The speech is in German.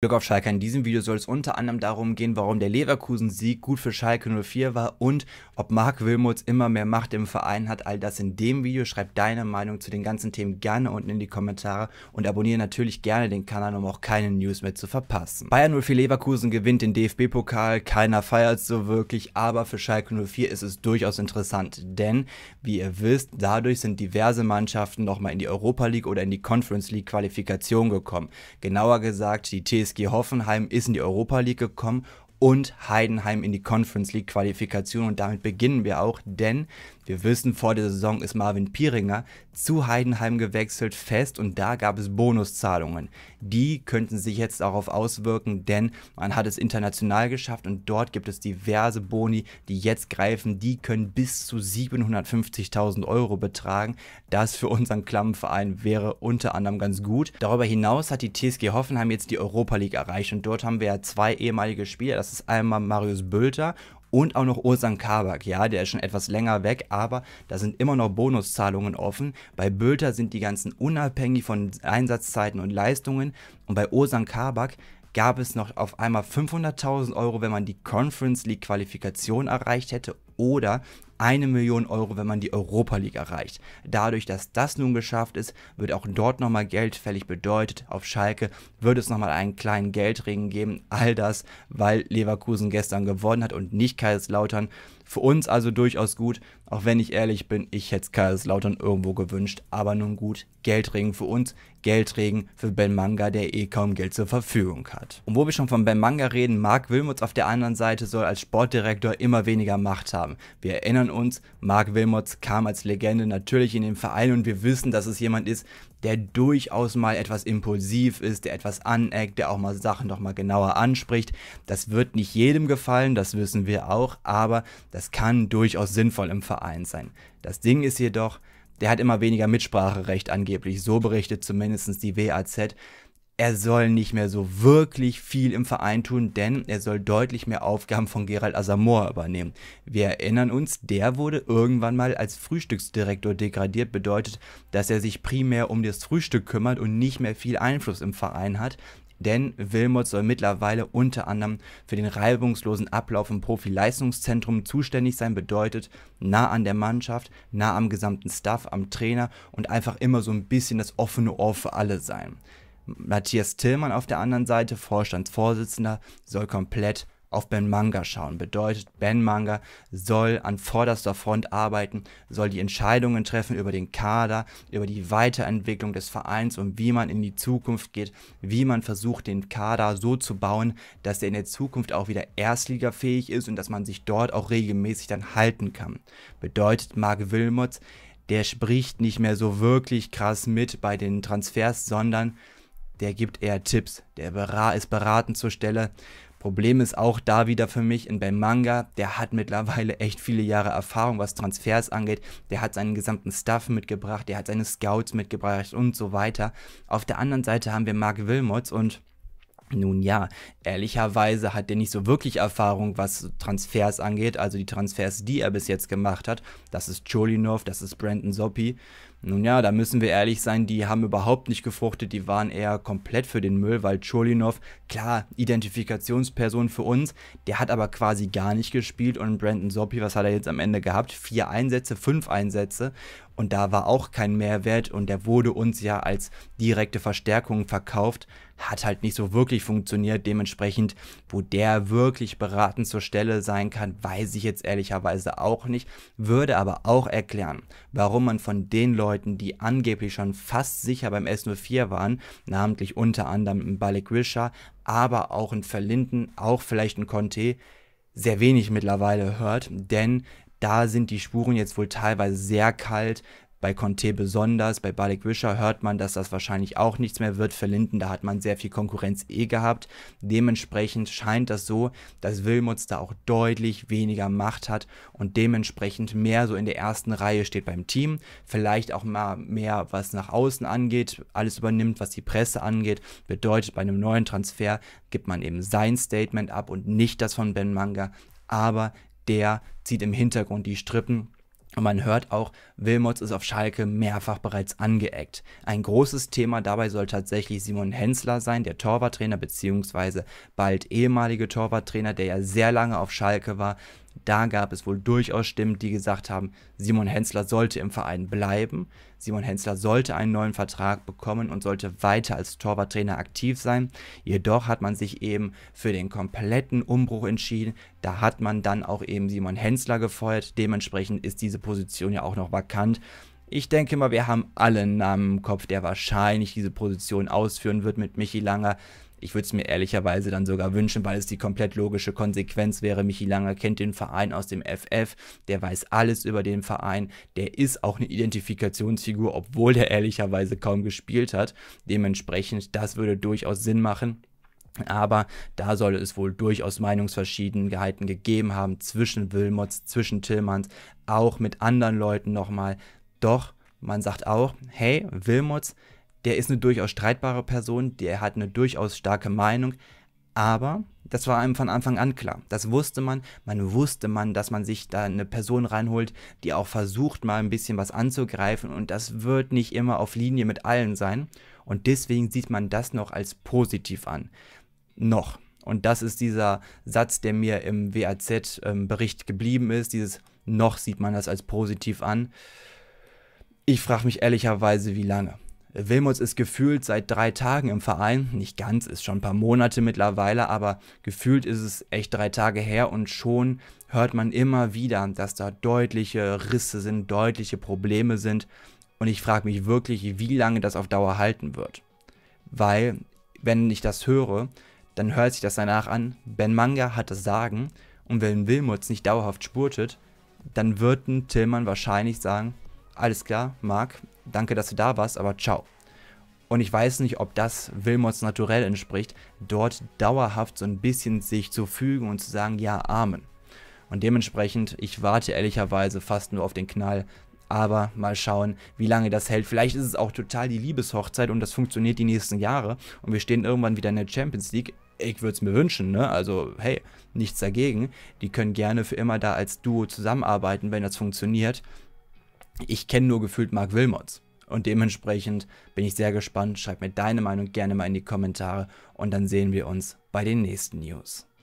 Glück auf Schalke. In diesem Video soll es unter anderem darum gehen, warum der Leverkusen-Sieg gut für Schalke 04 war und ob Marc Wilmots immer mehr Macht im Verein hat. All das in dem Video. Schreib deine Meinung zu den ganzen Themen gerne unten in die Kommentare und abonniere natürlich gerne den Kanal, um auch keine News mehr zu verpassen. Bayern 04 Leverkusen gewinnt den DFB-Pokal. Keiner feiert so wirklich, aber für Schalke 04 ist es durchaus interessant, denn wie ihr wisst, dadurch sind diverse Mannschaften nochmal in die Europa League oder in die Conference League Qualifikation gekommen. Genauer gesagt, die TSG TSG Hoffenheim ist in die Europa League gekommen und Heidenheim in die Conference League Qualifikation. Und damit beginnen wir auch, denn wir wissen, vor der Saison ist Marvin Pieringer zu Heidenheim gewechselt fest und da gab es Bonuszahlungen. Die könnten sich jetzt darauf auswirken, denn man hat es international geschafft und dort gibt es diverse Boni, die jetzt greifen. Die können bis zu 750.000 Euro betragen. Das für unseren Klammenverein wäre unter anderem ganz gut. Darüber hinaus hat die TSG Hoffenheim jetzt die Europa League erreicht und dort haben wir ja zwei ehemalige Spieler. Das ist einmal Marius Bülter und auch noch Ozan Kabak, ja, der ist schon etwas länger weg, aber da sind immer noch Bonuszahlungen offen. Bei Bülter sind die ganzen unabhängig von Einsatzzeiten und Leistungen und bei Ozan Kabak gab es noch auf einmal 500.000 Euro, wenn man die Conference League Qualifikation erreicht hätte oder eine Million Euro, wenn man die Europa League erreicht. Dadurch, dass das nun geschafft ist, wird auch dort nochmal Geld fällig bedeutet. Auf Schalke wird es nochmal einen kleinen Geldregen geben. All das, weil Leverkusen gestern gewonnen hat und nicht Kaiserslautern. Für uns also durchaus gut, auch wenn ich ehrlich bin, ich hätte es Kaiserslautern irgendwo gewünscht. Aber nun gut, Geldregen für uns, Geldregen für Ben Manga, der eh kaum Geld zur Verfügung hat. Und wo wir schon von Ben Manga reden, Marc Wilmots auf der anderen Seite soll als Sportdirektor immer weniger Macht haben. Wir erinnern erinnern uns, Mark Wilmots kam als Legende natürlich in den Verein und wir wissen, dass es jemand ist, der durchaus mal etwas impulsiv ist, der etwas aneckt, der auch mal Sachen noch mal genauer anspricht. Das wird nicht jedem gefallen, das wissen wir auch, aber das kann durchaus sinnvoll im Verein sein. Das Ding ist jedoch, der hat immer weniger Mitspracherecht angeblich, so berichtet zumindest die WAZ er soll nicht mehr so wirklich viel im Verein tun, denn er soll deutlich mehr Aufgaben von Gerald Asamoah übernehmen. Wir erinnern uns, der wurde irgendwann mal als Frühstücksdirektor degradiert, bedeutet, dass er sich primär um das Frühstück kümmert und nicht mehr viel Einfluss im Verein hat. Denn Wilmot soll mittlerweile unter anderem für den reibungslosen Ablauf im Profileistungszentrum zuständig sein, bedeutet nah an der Mannschaft, nah am gesamten Staff, am Trainer und einfach immer so ein bisschen das offene Ohr für alle sein. Matthias Tillmann auf der anderen Seite, Vorstandsvorsitzender, soll komplett auf Ben Manga schauen. Bedeutet, Ben Manga soll an vorderster Front arbeiten, soll die Entscheidungen treffen über den Kader, über die Weiterentwicklung des Vereins und wie man in die Zukunft geht, wie man versucht, den Kader so zu bauen, dass er in der Zukunft auch wieder erstligafähig ist und dass man sich dort auch regelmäßig dann halten kann. Bedeutet, Marc Wilmots, der spricht nicht mehr so wirklich krass mit bei den Transfers, sondern der gibt eher Tipps, der ist beraten zur Stelle. Problem ist auch da wieder für mich in beim Manga, der hat mittlerweile echt viele Jahre Erfahrung, was Transfers angeht. Der hat seinen gesamten Staff mitgebracht, der hat seine Scouts mitgebracht und so weiter. Auf der anderen Seite haben wir Mark Wilmots und nun ja, ehrlicherweise hat der nicht so wirklich Erfahrung, was Transfers angeht, also die Transfers, die er bis jetzt gemacht hat. Das ist Cholinov, das ist Brandon Zoppi nun ja, da müssen wir ehrlich sein, die haben überhaupt nicht gefruchtet, die waren eher komplett für den Müll, weil Cholinov, klar, Identifikationsperson für uns, der hat aber quasi gar nicht gespielt und Brandon Soppi, was hat er jetzt am Ende gehabt? Vier Einsätze, fünf Einsätze und da war auch kein Mehrwert und der wurde uns ja als direkte Verstärkung verkauft, hat halt nicht so wirklich funktioniert. Dementsprechend, wo der wirklich beratend zur Stelle sein kann, weiß ich jetzt ehrlicherweise auch nicht, würde aber auch erklären, warum man von den Leuten, die angeblich schon fast sicher beim S04 waren, namentlich unter anderem ein Balik Risha, aber auch ein Verlinden, auch vielleicht ein Conte, sehr wenig mittlerweile hört, denn da sind die Spuren jetzt wohl teilweise sehr kalt. Bei Conte besonders, bei Balik Wischer hört man, dass das wahrscheinlich auch nichts mehr wird. Für Linden, da hat man sehr viel Konkurrenz eh gehabt. Dementsprechend scheint das so, dass Wilmots da auch deutlich weniger Macht hat und dementsprechend mehr so in der ersten Reihe steht beim Team. Vielleicht auch mal mehr, was nach außen angeht, alles übernimmt, was die Presse angeht. Bedeutet, bei einem neuen Transfer gibt man eben sein Statement ab und nicht das von Ben Manga. Aber der zieht im Hintergrund die Strippen. Und man hört auch, Wilmots ist auf Schalke mehrfach bereits angeeckt. Ein großes Thema dabei soll tatsächlich Simon Hensler sein, der Torwarttrainer bzw. bald ehemalige Torwarttrainer, der ja sehr lange auf Schalke war da gab es wohl durchaus Stimmen, die gesagt haben, Simon Hensler sollte im Verein bleiben, Simon Hensler sollte einen neuen Vertrag bekommen und sollte weiter als Torwarttrainer aktiv sein. Jedoch hat man sich eben für den kompletten Umbruch entschieden. Da hat man dann auch eben Simon Hensler gefeuert. Dementsprechend ist diese Position ja auch noch vakant. Ich denke mal, wir haben alle einen Namen im Kopf, der wahrscheinlich diese Position ausführen wird mit Michi Langer. Ich würde es mir ehrlicherweise dann sogar wünschen, weil es die komplett logische Konsequenz wäre. Michi Langer kennt den Verein aus dem FF, der weiß alles über den Verein, der ist auch eine Identifikationsfigur, obwohl der ehrlicherweise kaum gespielt hat. Dementsprechend, das würde durchaus Sinn machen. Aber da soll es wohl durchaus Meinungsverschiedenheiten gegeben haben zwischen Wilmots, zwischen Tillmanns, auch mit anderen Leuten nochmal. Doch man sagt auch, hey, Wilmots der ist eine durchaus streitbare Person, der hat eine durchaus starke Meinung, aber das war einem von Anfang an klar. Das wusste man. Man wusste man, dass man sich da eine Person reinholt, die auch versucht, mal ein bisschen was anzugreifen. Und das wird nicht immer auf Linie mit allen sein. Und deswegen sieht man das noch als positiv an. Noch. Und das ist dieser Satz, der mir im WAZ-Bericht ähm, geblieben ist. Dieses noch sieht man das als positiv an. Ich frage mich ehrlicherweise, wie lange. Wilmots ist gefühlt seit drei Tagen im Verein, nicht ganz, ist schon ein paar Monate mittlerweile, aber gefühlt ist es echt drei Tage her und schon hört man immer wieder, dass da deutliche Risse sind, deutliche Probleme sind und ich frage mich wirklich, wie lange das auf Dauer halten wird. Weil, wenn ich das höre, dann hört sich das danach an, Ben Manga hat das Sagen und wenn Wilmots nicht dauerhaft spurtet, dann wird ein Tillmann wahrscheinlich sagen, alles klar, Marc, danke, dass du da warst, aber ciao. Und ich weiß nicht, ob das Wilmots Naturell entspricht, dort dauerhaft so ein bisschen sich zu fügen und zu sagen, ja, Amen. Und dementsprechend, ich warte ehrlicherweise fast nur auf den Knall, aber mal schauen, wie lange das hält. Vielleicht ist es auch total die Liebeshochzeit und das funktioniert die nächsten Jahre und wir stehen irgendwann wieder in der Champions League. Ich würde es mir wünschen, ne? Also, hey, nichts dagegen. Die können gerne für immer da als Duo zusammenarbeiten, wenn das funktioniert ich kenne nur gefühlt Mark Wilmots. Und dementsprechend bin ich sehr gespannt. Schreib mir deine Meinung gerne mal in die Kommentare und dann sehen wir uns bei den nächsten News.